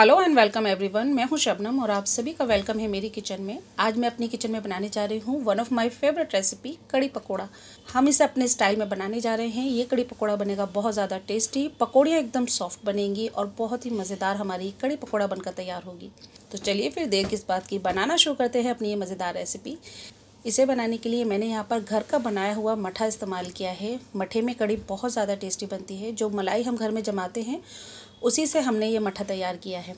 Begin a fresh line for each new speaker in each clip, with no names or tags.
hello and welcome everyone मैं हूं शबनम और आप सभी का वेलकम है मेरी किचन में आज मैं अपनी किचन में बनाने जा रही हूं one of my favourite recipe kadhi pakora हम इसे अपने स्टाइल में बनाने जा रहे हैं ये कड़ी पकोड़ा बनेगा बहुत ज़्यादा टेस्टी पकौड़ियाँ एकदम सॉफ्ट बनेंगी और बहुत ही मज़ेदार हमारी कड़ी पकौड़ा बनकर तैयार होगी तो चलिए फिर देर किस बात की बनाना शुरू करते हैं अपनी ये मज़ेदार रेसिपी इसे बनाने के लिए मैंने यहाँ पर घर का बनाया हुआ मठा इस्तेमाल किया है मठे में कड़ी बहुत ज़्यादा टेस्टी बनती है जो मलाई हम घर में जमाते हैं उसी से हमने ये मठा तैयार किया है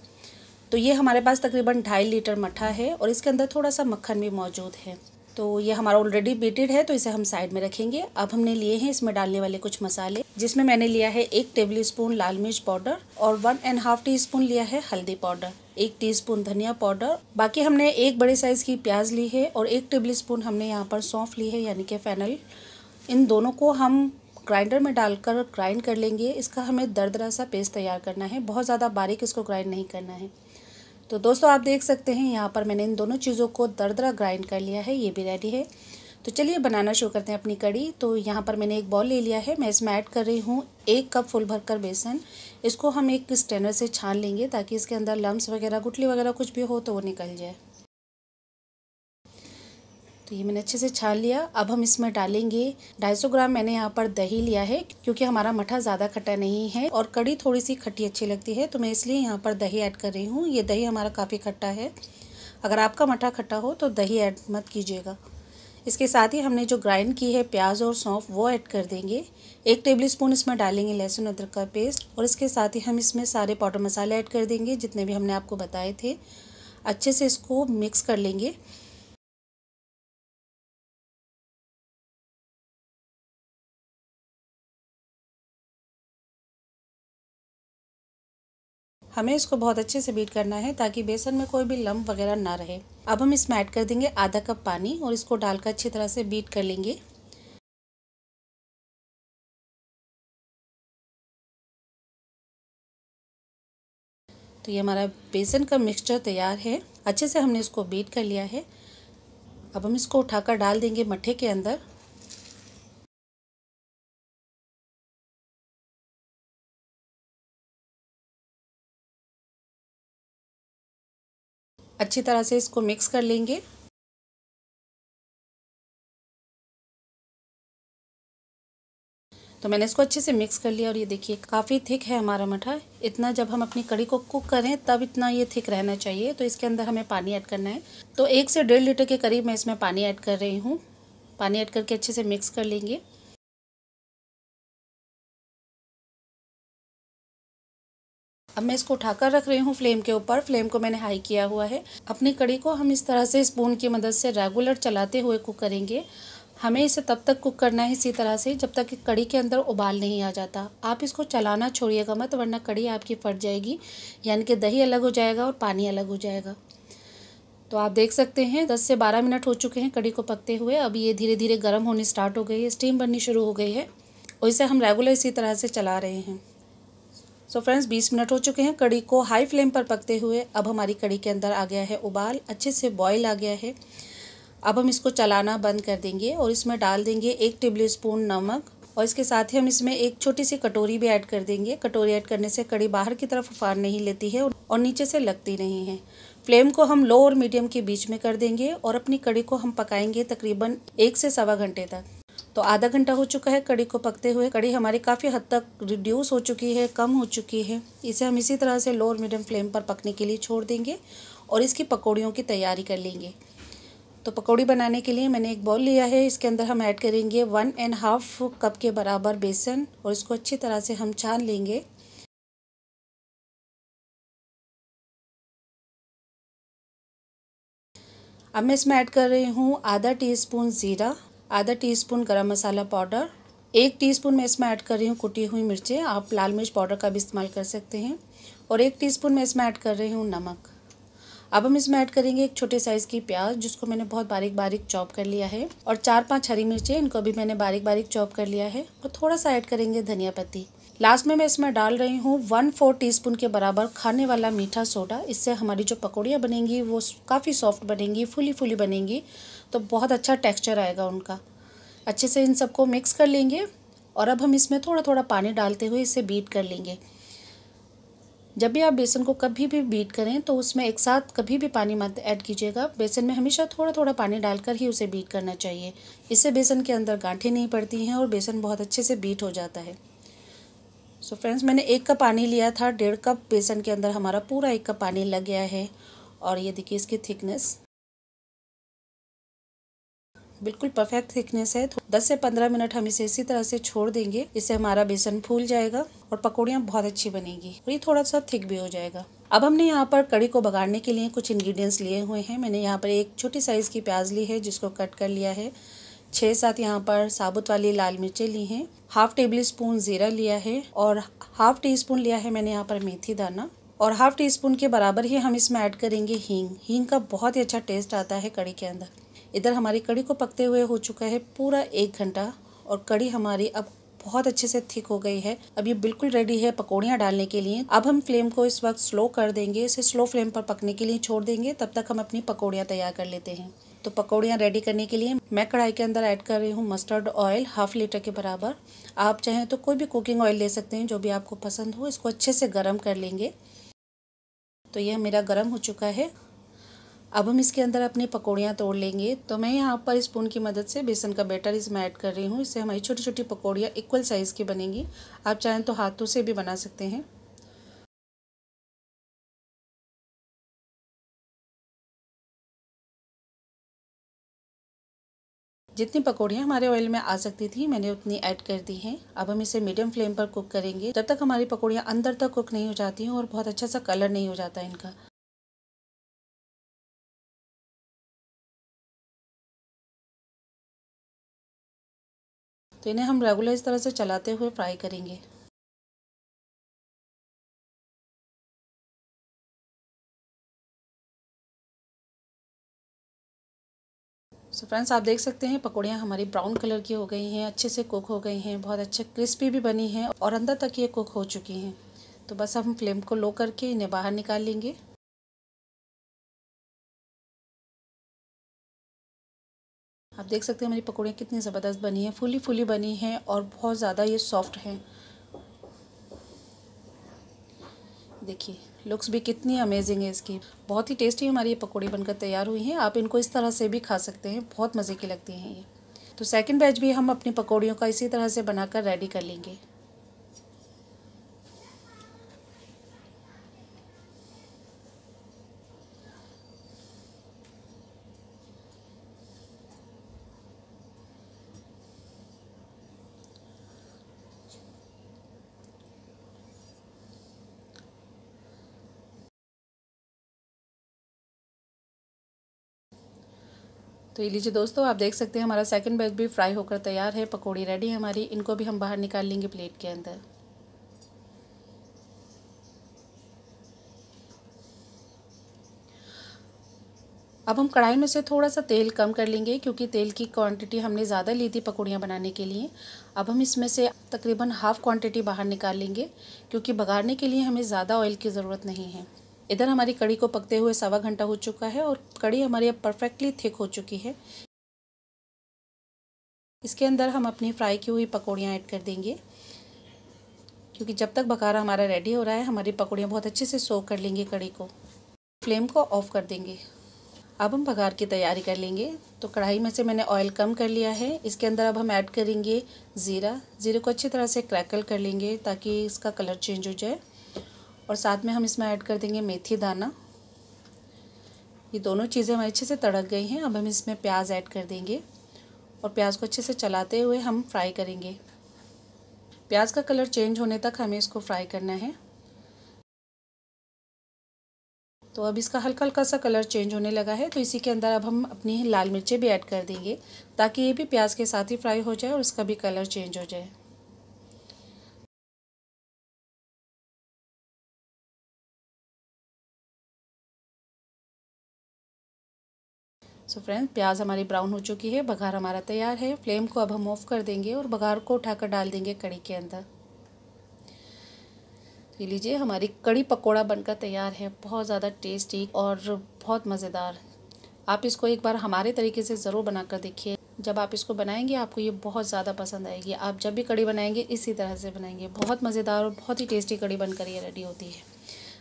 तो ये हमारे पास तकरीबन ढाई लीटर मठा है और इसके अंदर थोड़ा सा मक्खन भी मौजूद है तो ये हमारा ऑलरेडी बीटेड है तो इसे हम साइड में रखेंगे अब हमने लिए हैं इसमें डालने वाले कुछ मसाले जिसमें मैंने लिया है एक टेबल स्पून लाल मिर्च पाउडर और one and half teaspoon लिया है हल्दी पाउडर एक टीस्पून धनिया पाउडर बाकी हमने एक बड़े साइज़ की प्याज ली है और एक टेबल स्पून हमने यहाँ पर सौंफ ली है यानी कि फैनल इन दोनों को हम ग्राइंडर में डालकर ग्राइंड कर लेंगे इसका हमें दरदरा सा पेस्ट तैयार करना है बहुत ज़्यादा बारीक इसको ग्राइंड नहीं करना है तो दोस्तों आप देख सकते हैं यहाँ पर मैंने इन दोनों चीज़ों को दरदरा ग्राइंड कर लिया है ये भी रेडी है तो चलिए बनाना शुरू करते हैं अपनी कड़ी तो यहाँ पर मैंने एक बॉल ले लिया है मैं इसमें ऐड कर रही हूँ एक कप फुल भरकर बेसन इसको हम एक स्टेनर से छान लेंगे ताकि इसके अंदर लम्ब वगैरह गुटली वगैरह कुछ भी हो तो वो निकल जाए तो ये मैंने अच्छे से छान लिया अब हम इसमें डालेंगे 250 ग्राम मैंने यहाँ पर दही लिया है क्योंकि हमारा मठा ज़्यादा खट्टा नहीं है और कड़ी थोड़ी सी खट्टी अच्छी लगती है तो मैं इसलिए यहाँ पर दही ऐड कर रही हूँ ये दही हमारा काफ़ी खट्टा है अगर आपका मठा खट्टा हो तो दही ऐड मत कीजिएगा इसके साथ ही हमने जो ग्राइंड की है प्याज और सौंफ वो ऐड कर देंगे एक टेबल स्पून इसमें डालेंगे लहसुन अदरक का पेस्ट और इसके साथ ही हम इसमें सारे पाउडर मसाले ऐड कर देंगे जितने भी हमने आपको बताए थे अच्छे से इसको मिक्स कर लेंगे
हमें इसको बहुत
अच्छे से बीट करना है ताकि बेसन में कोई भी लम्ब वगैरह ना रहे अब हम इसमें ऐड कर देंगे आधा कप पानी और इसको डालकर अच्छी तरह से बीट कर लेंगे तो ये हमारा बेसन का मिक्सचर तैयार है अच्छे से हमने इसको बीट कर लिया है अब हम इसको उठाकर डाल देंगे मट्ठे के अंदर
अच्छी तरह से इसको मिक्स कर लेंगे
तो
मैंने इसको अच्छे से मिक्स कर लिया और ये देखिए काफ़ी थिक है हमारा मठा इतना जब हम अपनी कड़ी को कुक करें तब इतना ये थिक रहना चाहिए तो इसके अंदर हमें पानी ऐड करना है तो एक से डेढ़ लीटर के करीब मैं इसमें पानी ऐड कर रही हूँ पानी ऐड करके अच्छे से मिक्स कर लेंगे
अब मैं इसको उठाकर रख रही हूँ
फ्लेम के ऊपर फ्लेम को मैंने हाई किया हुआ है अपनी कड़ी को हम इस तरह से स्पून की मदद से रेगुलर चलाते हुए कुक करेंगे हमें इसे तब तक कुक करना है इसी तरह से जब तक कि कड़ी के अंदर उबाल नहीं आ जाता आप इसको चलाना छोड़िएगा मत वरना कड़ी आपकी फट जाएगी यानी कि दही अलग हो जाएगा और पानी अलग हो जाएगा तो आप देख सकते हैं दस से बारह मिनट हो चुके हैं कड़ी को पकते हुए अब ये धीरे धीरे गर्म होनी स्टार्ट हो गई है स्टीम बननी शुरू हो गई है और इसे हम रेगुलर इसी तरह से चला रहे हैं सो फ्रेंड्स बीस मिनट हो चुके हैं कड़ी को हाई फ्लेम पर पकते हुए अब हमारी कड़ी के अंदर आ गया है उबाल अच्छे से बॉयल आ गया है अब हम इसको चलाना बंद कर देंगे और इसमें डाल देंगे एक टेबल स्पून नमक और इसके साथ ही हम इसमें एक छोटी सी कटोरी भी ऐड कर देंगे कटोरी ऐड करने से कड़ी बाहर की तरफ उफार नहीं लेती है और नीचे से लगती नहीं है फ्लेम को हम लो और मीडियम के बीच में कर देंगे और अपनी कड़ी को हम पकाएंगे तकरीबन एक से सवा घंटे तक तो आधा घंटा हो चुका है कड़ी को पकते हुए कड़ी हमारी काफ़ी हद तक रिड्यूस हो चुकी है कम हो चुकी है इसे हम इसी तरह से लोअर मीडियम फ्लेम पर पकने के लिए छोड़ देंगे और इसकी पकौड़ियों की तैयारी कर लेंगे तो पकौड़ी बनाने के लिए मैंने एक बॉल लिया है इसके अंदर हम ऐड करेंगे वन एंड हाफ कप के बराबर बेसन और इसको अच्छी तरह से हम छान लेंगे
अब मैं इसमें ऐड कर रही हूँ
आधा टीस्पून ज़ीरा आधा टीस्पून गरम मसाला पाउडर एक टीस्पून मैं इसमें ऐड कर रही हूँ कुटी हुई मिर्चें आप लाल मिर्च पाउडर का भी इस्तेमाल कर सकते हैं और एक टीस्पून मैं इसमें ऐड कर रही हूँ नमक अब हम इसमें ऐड करेंगे एक छोटे साइज़ की प्याज जिसको मैंने बहुत बारीक बारीक चॉप कर लिया है और चार पांच हरी मिर्चें इनको भी मैंने बारीक बारीक चॉप कर लिया है और थोड़ा सा ऐड करेंगे धनिया पत्ती लास्ट में मैं इसमें डाल रही हूँ वन फोर टीस्पून के बराबर खाने वाला मीठा सोडा इससे हमारी जो पकौड़ियाँ बनेंगी वो काफ़ी सॉफ्ट बनेंगी फुली फुली बनेंगी तो बहुत अच्छा टेक्सचर आएगा उनका अच्छे से इन सबको मिक्स कर लेंगे और अब हम इसमें थोड़ा थोड़ा पानी डालते हुए इसे बीट कर लेंगे जब भी आप बेसन को कभी भी बीट करें तो उसमें एक साथ कभी भी पानी मत ऐड कीजिएगा बेसन में हमेशा थोड़ा थोड़ा पानी डालकर ही उसे बीट करना चाहिए इससे बेसन के अंदर गांठें नहीं पड़ती हैं और बेसन बहुत अच्छे से बीट हो जाता है सो so फ्रेंड्स मैंने एक कप पानी लिया था डेढ़ कप बेसन के अंदर हमारा पूरा एक कप पानी लग गया है और ये देखिए इसकी थिकनेस बिल्कुल परफेक्ट थिकनेस है तो 10 से 15 मिनट हम इसे इसी तरह से छोड़ देंगे इससे हमारा बेसन फूल जाएगा और पकौड़ियाँ बहुत अच्छी बनेगी और ये थोड़ा सा थिक भी हो जाएगा अब हमने यहाँ पर कड़ी को बगाड़ने के लिए कुछ इंग्रेडिएंट्स लिए हुए हैं मैंने यहाँ पर एक छोटी साइज़ की प्याज ली है जिसको कट कर लिया है छः सात यहाँ पर साबुत वाली लाल मिर्चें ली हैं हाफ टेबल स्पून ज़ीरा लिया है और हाफ टी स्पून लिया है मैंने यहाँ पर मेथी दाना और हाफ टी स्पून के बराबर ही हम इसमें ऐड करेंगे हींग हींग का बहुत ही अच्छा टेस्ट आता है कड़ी के अंदर इधर हमारी कड़ी को पकते हुए हो चुका है पूरा एक घंटा और कड़ी हमारी अब बहुत अच्छे से थिक हो गई है अब ये बिल्कुल रेडी है पकौड़ियाँ डालने के लिए अब हम फ्लेम को इस वक्त स्लो कर देंगे इसे स्लो फ्लेम पर पकने के लिए छोड़ देंगे तब तक हम अपनी पकौड़ियाँ तैयार कर लेते हैं तो पकौड़ियाँ रेडी करने के लिए मैं कढ़ाई के अंदर ऐड कर रही हूँ मस्टर्ड ऑयल हाफ लीटर के बराबर आप चाहें तो कोई भी कुकिंग ऑयल ले सकते हैं जो भी आपको पसंद हो इसको अच्छे से गर्म कर लेंगे तो यह मेरा गर्म हो चुका है अब हम इसके अंदर अपनी पकौड़ियाँ तोड़ लेंगे तो मैं यहाँ पर स्पून की मदद से बेसन का बैटर इसमें ऐड कर रही हूँ इससे हमारी छोटी छोटी पकौड़ियाँ इक्वल साइज़ की बनेंगी आप चाहें तो हाथों से भी बना सकते हैं जितनी पकौड़ियाँ हमारे ऑयल में आ सकती थी मैंने उतनी ऐड कर दी हैं अब हम इसे मीडियम फ्लेम पर कुक करेंगे जब तक हमारी पकौड़ियाँ अंदर तक कुक नहीं हो जाती हैं और बहुत अच्छा सा कलर नहीं हो जाता
इनका
तो इन्हें हम रेगुलर इस तरह से चलाते हुए फ्राई करेंगे
सो फ्रेंड्स आप देख सकते हैं पकौड़ियाँ हमारी ब्राउन कलर की हो गई हैं अच्छे से कुक हो गई हैं बहुत अच्छे क्रिस्पी भी बनी हैं और अंदर तक ये कुक हो चुकी हैं तो बस हम फ्लेम को लो करके इन्हें बाहर निकाल लेंगे आप देख सकते हैं हमारी पकौड़ियाँ कितनी ज़बरदस्त बनी हैं फुली फुली बनी हैं और बहुत ज़्यादा ये सॉफ्ट हैं देखिए लुक्स भी कितनी अमेजिंग है इसकी बहुत ही टेस्टी हमारी ये पकौड़ी बनकर तैयार हुई हैं आप इनको इस तरह से भी खा सकते हैं बहुत मज़े की लगती हैं ये तो सेकंड बैच भी हम अपनी पकौड़ियों का इसी तरह से बनाकर रेडी कर लेंगे तो ये लीजिए दोस्तों आप देख सकते हैं हमारा सेकंड बैच भी फ्राई होकर तैयार है पकौड़ी रेडी है हमारी इनको भी हम बाहर निकाल लेंगे प्लेट के अंदर अब हम कढ़ाई में से थोड़ा सा तेल कम कर लेंगे क्योंकि तेल की क्वांटिटी हमने ज़्यादा ली थी पकौड़ियाँ बनाने के लिए अब हम इसमें से तकरीबन हाफ़ क्वांटिटी बाहर निकाल लेंगे क्योंकि बघारने के लिए हमें ज़्यादा ऑयल की ज़रूरत नहीं है इधर हमारी कड़ी को पकते हुए सवा घंटा हो चुका है और कड़ी हमारी अब परफेक्टली थिक हो चुकी है इसके अंदर हम अपनी फ्राई की हुई पकौड़ियाँ ऐड कर देंगे क्योंकि जब तक बकारा हमारा रेडी हो रहा है हमारी पकौड़ियाँ बहुत अच्छे से सोव कर लेंगे कड़ी को फ्लेम को ऑफ कर देंगे अब हम बघार की तैयारी कर लेंगे तो कढ़ाई में से मैंने ऑयल कम कर लिया है इसके अंदर अब हम ऐड करेंगे ज़ीरा ज़ीरे को अच्छी तरह से क्रैकल कर लेंगे ताकि इसका कलर चेंज हो जाए और साथ में हम इसमें ऐड कर देंगे मेथी दाना ये दोनों चीज़ें हमारी अच्छे से तड़क गई हैं अब हम इसमें प्याज ऐड कर देंगे और प्याज को अच्छे से चलाते हुए हम फ्राई करेंगे प्याज का कलर चेंज होने तक हमें इसको फ्राई करना है तो अब इसका हल्का हल्का सा कलर चेंज होने लगा है तो इसी के अंदर अब हम अपनी लाल मिर्चें भी ऐड कर देंगे ताकि ये भी प्याज के साथ ही फ्राई हो जाए और इसका भी कलर चेंज हो जाए
सो फ्रेंड्स प्याज हमारी ब्राउन
हो चुकी है बघार हमारा तैयार है फ्लेम को अब हम ऑफ कर देंगे और बघार को उठाकर डाल देंगे कड़ी के अंदर ये लीजिए हमारी कड़ी पकोड़ा बनकर तैयार है बहुत ज़्यादा टेस्टी और बहुत मज़ेदार आप इसको एक बार हमारे तरीके से ज़रूर बनाकर देखिए जब आप इसको बनाएंगे आपको ये बहुत ज़्यादा पसंद आएगी आप जब भी कड़ी बनाएंगे इसी तरह से बनाएंगे बहुत मज़ेदार और बहुत ही टेस्टी कड़ी बनकर ये रेडी होती है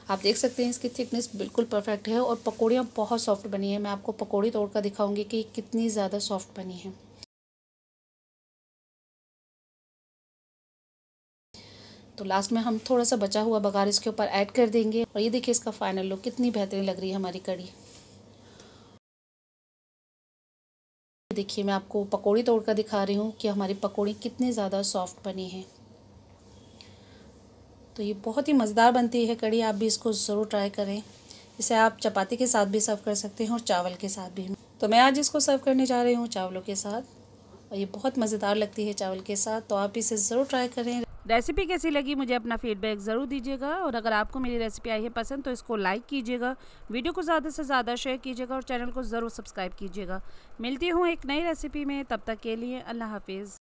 आप देख सकते हैं इसकी थिकनेस बिल्कुल परफेक्ट है और पकौड़ियाँ बहुत सॉफ्ट बनी है मैं आपको पकौड़ी तोड़ कर दिखाऊंगी कि कितनी ज़्यादा
सॉफ्ट बनी है
तो लास्ट में हम थोड़ा सा बचा हुआ बघार इसके ऊपर ऐड कर देंगे और ये देखिए इसका फाइनल लुक कितनी बेहतरीन लग रही है हमारी कड़ी देखिए मैं आपको पकौड़ी तोड़कर दिखा रही हूँ कि हमारी पकौड़ी कितनी ज़्यादा सॉफ्ट बनी है तो ये बहुत ही मज़ेदार बनती है कड़ी आप भी इसको ज़रूर ट्राई करें इसे आप चपाती के साथ भी सर्व कर सकते हैं और चावल के साथ भी तो मैं आज इसको सर्व करने जा रही हूँ चावलों के साथ और ये बहुत मज़ेदार लगती है चावल के साथ तो आप इसे ज़रूर ट्राई करें रेसिपी कैसी लगी मुझे अपना फीडबैक ज़रूर दीजिएगा और अगर आपको मेरी रेसिपी आई है पसंद तो इसको लाइक कीजिएगा वीडियो को ज़्यादा से ज़्यादा शेयर कीजिएगा और चैनल को ज़रूर सब्सक्राइब कीजिएगा मिलती हूँ एक नई रेसिपी में तब तक के लिए अल्लाह हाफिज़